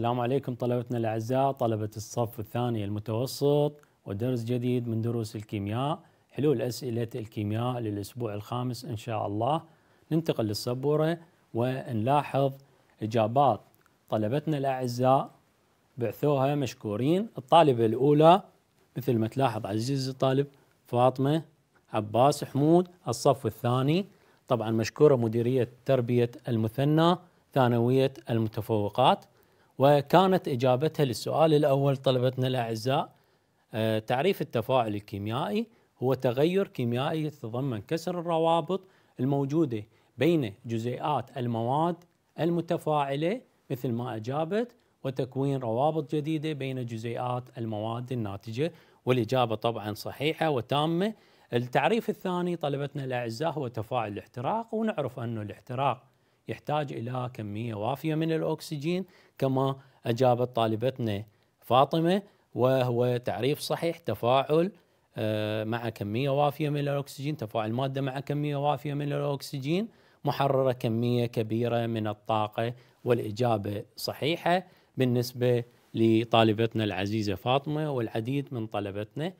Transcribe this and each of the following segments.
السلام عليكم طلبتنا الأعزاء طلبة الصف الثاني المتوسط ودرس جديد من دروس الكيمياء حلول أسئلة الكيمياء للأسبوع الخامس إن شاء الله ننتقل للسبورة ونلاحظ إجابات طلبتنا الأعزاء بعثوها مشكورين الطالبة الأولى مثل ما تلاحظ عزيزي الطالب فاطمة عباس حمود الصف الثاني طبعا مشكورة مديرية تربية المثنى ثانوية المتفوقات وكانت إجابتها للسؤال الأول طلبتنا الأعزاء آه، تعريف التفاعل الكيميائي هو تغير كيميائي يتضمن كسر الروابط الموجودة بين جزيئات المواد المتفاعلة مثل ما أجابت وتكوين روابط جديدة بين جزيئات المواد الناتجة والإجابة طبعا صحيحة وتامة التعريف الثاني طلبتنا الأعزاء هو تفاعل الاحتراق ونعرف أن الاحتراق يحتاج إلى كمية وافية من الأكسجين كما أجابت طالبتنا فاطمة وهو تعريف صحيح تفاعل آه، مع كمية وافية من الأكسجين تفاعل مادة مع كمية وافية من الأكسجين محررة كمية كبيرة من الطاقة والإجابة صحيحة بالنسبة لطالبتنا العزيزة فاطمة والعديد من طلبتنا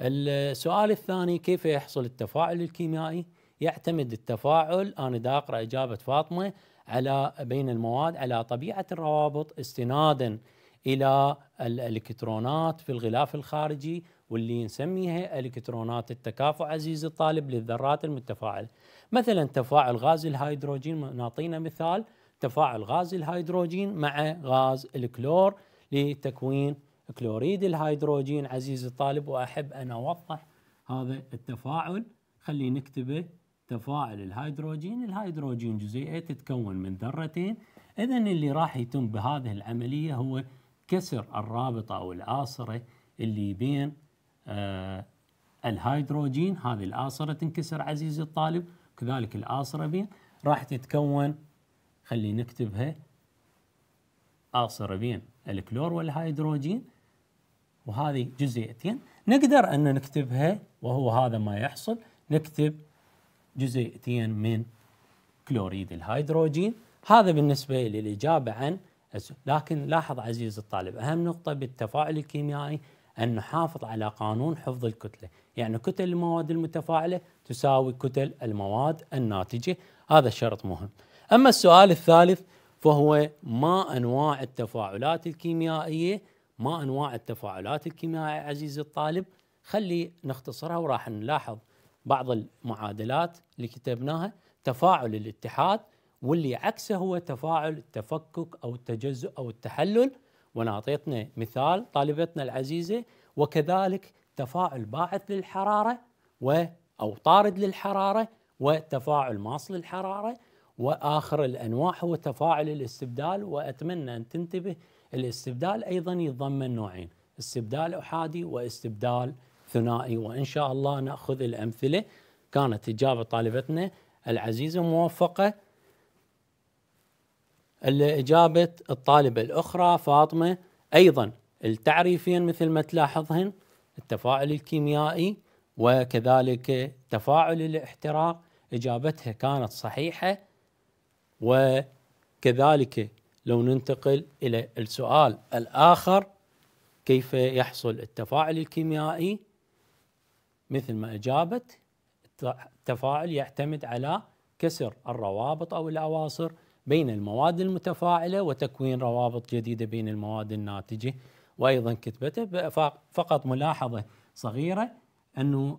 السؤال الثاني كيف يحصل التفاعل الكيميائي يعتمد التفاعل انا دا اقرا اجابه فاطمه على بين المواد على طبيعه الروابط استنادا الى الالكترونات في الغلاف الخارجي واللي نسميها الكترونات التكافؤ عزيزي الطالب للذرات المتفاعله. مثلا تفاعل غاز الهيدروجين نعطينا مثال تفاعل غاز الهيدروجين مع غاز الكلور لتكوين كلوريد الهيدروجين عزيزي الطالب واحب ان اوضح هذا التفاعل خلي نكتبه تفاعل الهيدروجين الهيدروجين جزيئه تتكون من ذرتين اذا اللي راح يتم بهذه العمليه هو كسر الرابطه او الآصره اللي بين آه الهيدروجين هذه الآصره تنكسر عزيزي الطالب كذلك الآصره بين راح تتكون خلي نكتبها آصره بين الكلور والهيدروجين وهذه جزيئتين نقدر أن نكتبها وهو هذا ما يحصل نكتب جزيئتين من كلوريد الهيدروجين هذا بالنسبة للإجابة عن لكن لاحظ عزيزي الطالب أهم نقطة بالتفاعل الكيميائي أن نحافظ على قانون حفظ الكتلة يعني كتل المواد المتفاعلة تساوي كتل المواد الناتجة هذا شرط مهم أما السؤال الثالث فهو ما أنواع التفاعلات الكيميائية ما أنواع التفاعلات الكيميائية عزيزي الطالب خلي نختصرها وراح نلاحظ بعض المعادلات اللي كتبناها تفاعل الاتحاد واللي عكسه هو تفاعل التفكك او التجزؤ او التحلل ونعطيتنا مثال طالبتنا العزيزه وكذلك تفاعل باعث للحراره و او طارد للحراره وتفاعل ماص للحراره واخر الانواع هو تفاعل الاستبدال واتمنى ان تنتبه الاستبدال ايضا يتضمن نوعين استبدال احادي واستبدال ثنائي وان شاء الله ناخذ الامثله كانت اجابه طالبتنا العزيزه موفقه اجابه الطالبه الاخرى فاطمه ايضا التعريفين مثل ما تلاحظهن التفاعل الكيميائي وكذلك تفاعل الاحتراق اجابتها كانت صحيحه وكذلك لو ننتقل الى السؤال الاخر كيف يحصل التفاعل الكيميائي مثل ما اجابت التفاعل يعتمد على كسر الروابط او الاواصر بين المواد المتفاعله وتكوين روابط جديده بين المواد الناتجه وايضا كتبته فقط ملاحظه صغيره انه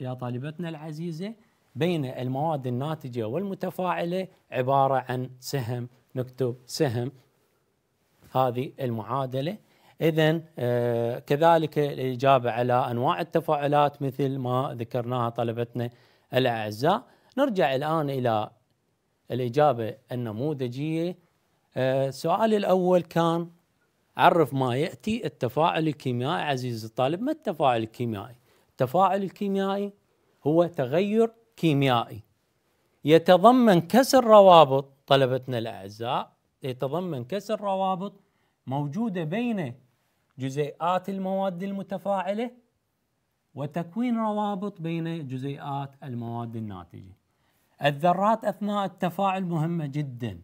يا طالبتنا العزيزه بين المواد الناتجه والمتفاعله عباره عن سهم نكتب سهم هذه المعادله اذا آه، كذلك الاجابه على انواع التفاعلات مثل ما ذكرناها طلبتنا الاعزاء نرجع الان الى الاجابه النموذجيه السؤال آه، الاول كان عرف ما ياتي التفاعل الكيميائي عزيزي الطالب ما التفاعل الكيميائي التفاعل الكيميائي هو تغير كيميائي يتضمن كسر روابط طلبتنا الاعزاء يتضمن كسر روابط موجوده بين جزيئات المواد المتفاعلة وتكوين روابط بين جزيئات المواد الناتجة الذرات أثناء التفاعل مهمة جدا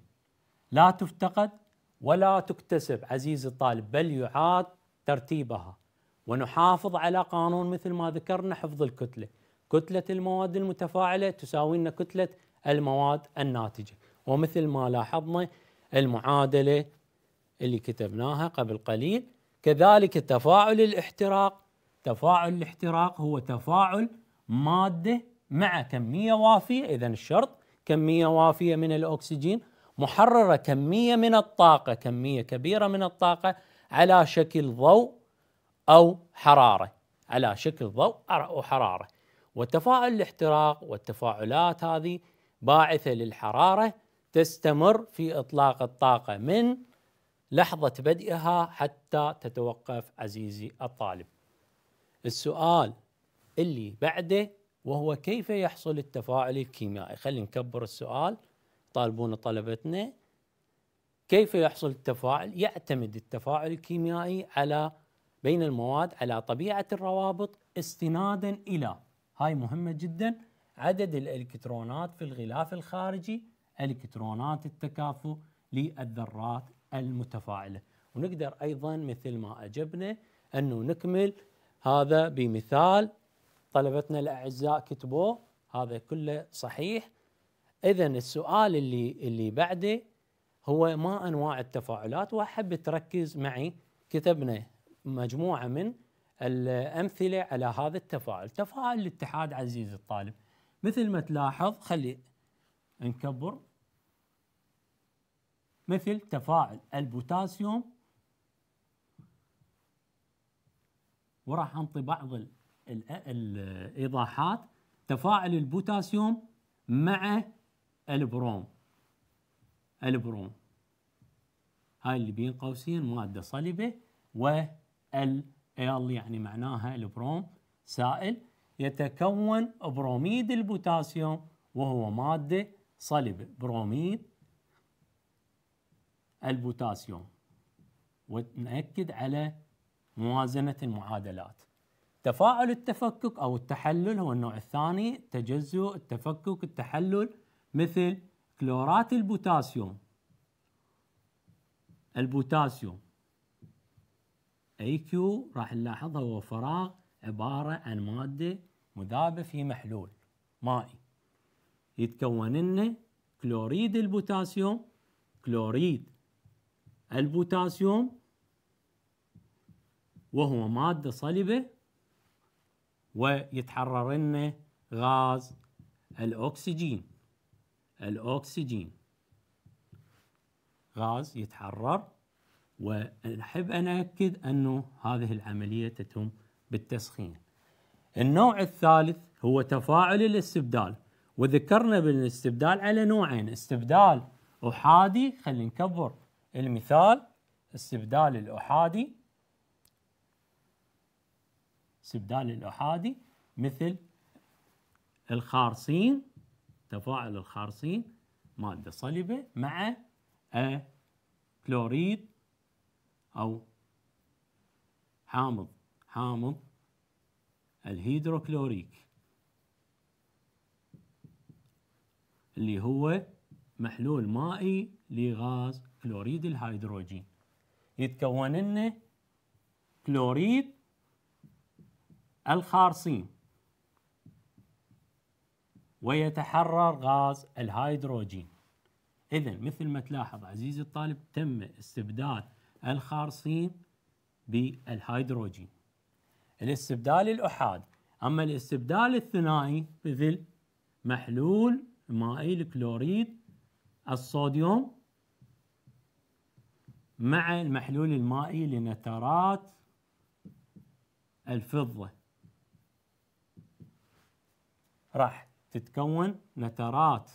لا تفتقد ولا تكتسب عزيزي الطالب بل يعاد ترتيبها ونحافظ على قانون مثل ما ذكرنا حفظ الكتلة كتلة المواد المتفاعلة تساوي لنا كتلة المواد الناتجة ومثل ما لاحظنا المعادلة اللي كتبناها قبل قليل كذلك تفاعل الاحتراق تفاعل الاحتراق هو تفاعل ماده مع كميه وافيه اذا الشرط كميه وافيه من الاكسجين محرره كميه من الطاقه كميه كبيره من الطاقه على شكل ضوء او حراره على شكل ضوء او حراره وتفاعل الاحتراق والتفاعلات هذه باعثه للحراره تستمر في اطلاق الطاقه من لحظة بدئها حتى تتوقف عزيزي الطالب السؤال اللي بعده وهو كيف يحصل التفاعل الكيميائي خلينا نكبر السؤال طالبون طلبتنا كيف يحصل التفاعل يعتمد التفاعل الكيميائي على بين المواد على طبيعة الروابط استنادا إلى هاي مهمة جدا عدد الإلكترونات في الغلاف الخارجي إلكترونات التكافؤ للذرات المتفاعله ونقدر ايضا مثل ما اجبنا انه نكمل هذا بمثال طلبتنا الاعزاء كتبوه هذا كله صحيح اذا السؤال اللي اللي بعده هو ما انواع التفاعلات واحب تركز معي كتبنا مجموعه من الامثله على هذا التفاعل تفاعل الاتحاد عزيزي الطالب مثل ما تلاحظ خلي نكبر مثل تفاعل البوتاسيوم وراح انطي بعض الايضاحات تفاعل البوتاسيوم مع البروم البروم هاي اللي بين قوسين ماده صلبه وال يعني معناها البروم سائل يتكون بروميد البوتاسيوم وهو ماده صلبه بروميد البوتاسيوم ونأكد على موازنة المعادلات تفاعل التفكك أو التحلل هو النوع الثاني تجزؤ التفكك التحلل مثل كلورات البوتاسيوم البوتاسيوم اي كيو راح نلاحظ هو فراغ عبارة عن مادة مذابة في محلول مائي يتكون لنا كلوريد البوتاسيوم كلوريد البوتاسيوم وهو مادة صلبة ويتحرر لنا غاز الأكسجين الأكسجين غاز يتحرر وأحب أن أكد أنه هذه العملية تتم بالتسخين النوع الثالث هو تفاعل الاستبدال وذكرنا بالاستبدال على نوعين استبدال أحادي خلينا نكبر المثال استبدال الأحادي استبدال الأحادي مثل الخارصين تفاعل الخارصين مادة صلبة مع كلوريد أو حامض حامض الهيدروكلوريك اللي هو محلول مائي لغاز كلوريد الهيدروجين يتكون لنا كلوريد الخارصين ويتحرر غاز الهيدروجين إذا مثل ما تلاحظ عزيزي الطالب تم استبدال الخارصين بالهيدروجين الاستبدال الأحادي أما الاستبدال الثنائي مثل محلول مائي الكلوريد الصوديوم مع المحلول المائي لنترات الفضة راح تتكون نترات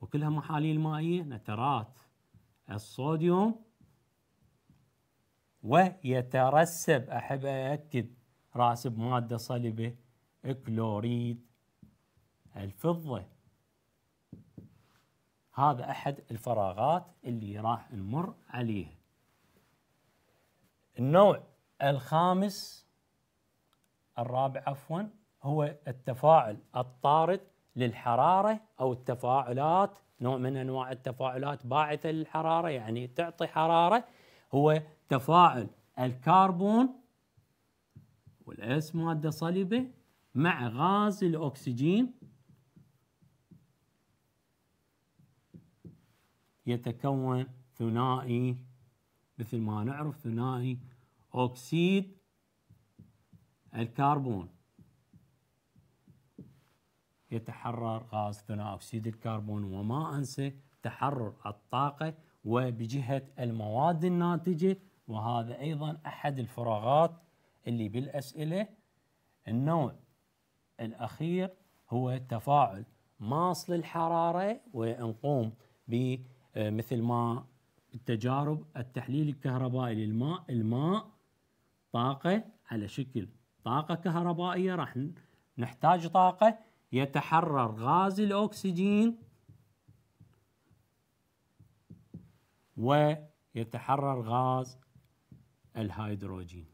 وكلها محاليل مائية نترات الصوديوم ويترسب أحب أأكد راسب مادة صلبة كلوريد الفضة هذا احد الفراغات اللي راح نمر عليها النوع الخامس الرابع عفوا هو التفاعل الطارد للحراره او التفاعلات نوع من انواع التفاعلات باعثه للحراره يعني تعطي حراره هو تفاعل الكربون والاس ماده صلبه مع غاز الاكسجين يتكون ثنائي مثل ما نعرف ثنائي أكسيد الكربون يتحرر غاز ثنائي أكسيد الكربون وما أنسى تحرر الطاقة وبجهة المواد الناتجة وهذا أيضا أحد الفراغات اللي بالأسئلة النوع الأخير هو تفاعل ماصل الحرارة ونقوم بالتفاعل آه، مثل ما التجارب التحليل الكهربائي للماء الماء طاقة على شكل طاقة كهربائية راح نحتاج طاقة يتحرر غاز الأكسجين ويتحرر غاز الهيدروجين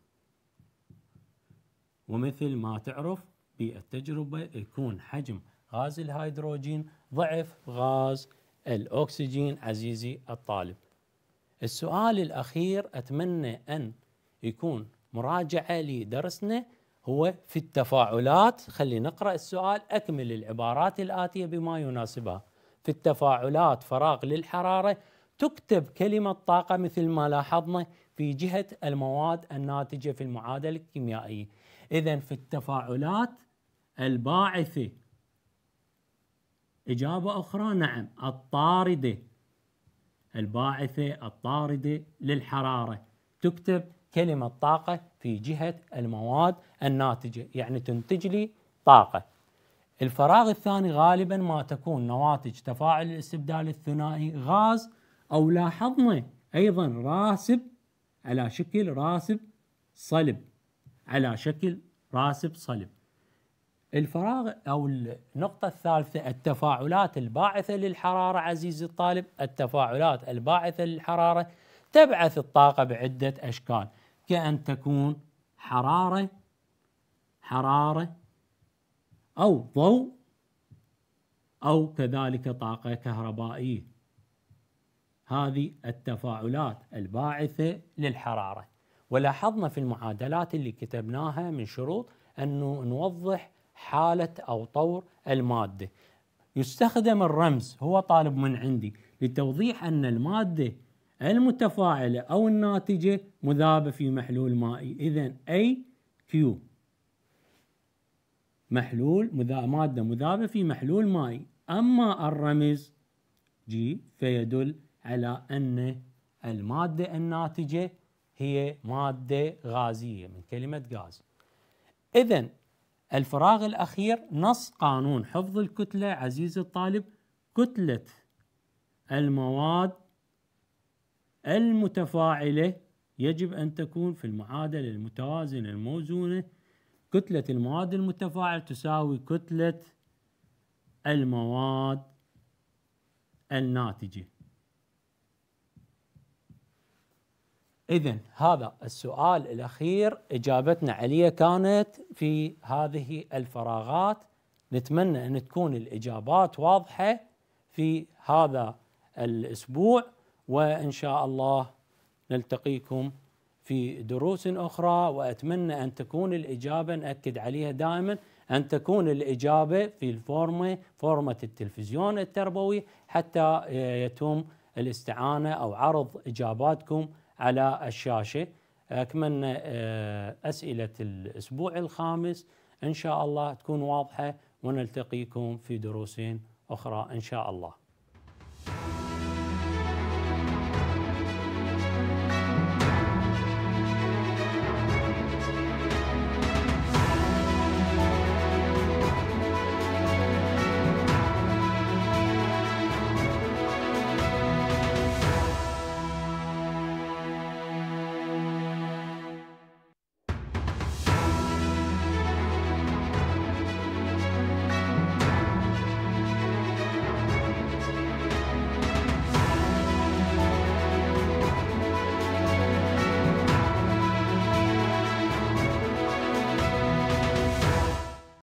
ومثل ما تعرف بالتجربة يكون حجم غاز الهيدروجين ضعف غاز الأكسجين عزيزي الطالب السؤال الأخير أتمنى أن يكون مراجعة لدرسنا هو في التفاعلات خلي نقرأ السؤال أكمل العبارات الآتية بما يناسبها في التفاعلات فراغ للحرارة تكتب كلمة طاقة مثل ما لاحظنا في جهة المواد الناتجة في المعادلة الكيميائية إذا في التفاعلات الباعثة إجابة أخرى نعم الطاردة الباعثة الطاردة للحرارة تكتب كلمة طاقة في جهة المواد الناتجة يعني تنتج لي طاقة الفراغ الثاني غالبا ما تكون نواتج تفاعل الاستبدال الثنائي غاز أو لاحظنا أيضا راسب على شكل راسب صلب على شكل راسب صلب الفراغ او النقطه الثالثه التفاعلات الباعثه للحراره عزيزي الطالب التفاعلات الباعثه للحراره تبعث الطاقه بعده اشكال كان تكون حراره حراره او ضوء او كذلك طاقه كهربائيه هذه التفاعلات الباعثه للحراره ولاحظنا في المعادلات اللي كتبناها من شروط انه نوضح حالة أو طور المادة يستخدم الرمز هو طالب من عندي لتوضيح أن المادة المتفاعلة أو الناتجة مذابة في محلول مائي إذا أي كيو محلول مادة مذابة في محلول مائي أما الرمز جي فيدل على أن المادة الناتجة هي مادة غازية من كلمة غاز إذا الفراغ الأخير نص قانون حفظ الكتلة عزيزي الطالب كتلة المواد المتفاعلة يجب أن تكون في المعادلة المتوازنة الموزونة كتلة المواد المتفاعله تساوي كتلة المواد الناتجة اذا هذا السؤال الاخير اجابتنا عليه كانت في هذه الفراغات نتمنى ان تكون الاجابات واضحه في هذا الاسبوع وان شاء الله نلتقيكم في دروس اخرى واتمنى ان تكون الاجابه ناكد عليها دائما ان تكون الاجابه في الفورمه فورمه التلفزيون التربوي حتى يتم الاستعانه او عرض اجاباتكم على الشاشه اتمنى آه، اسئله الاسبوع الخامس ان شاء الله تكون واضحه ونلتقيكم في دروس اخرى ان شاء الله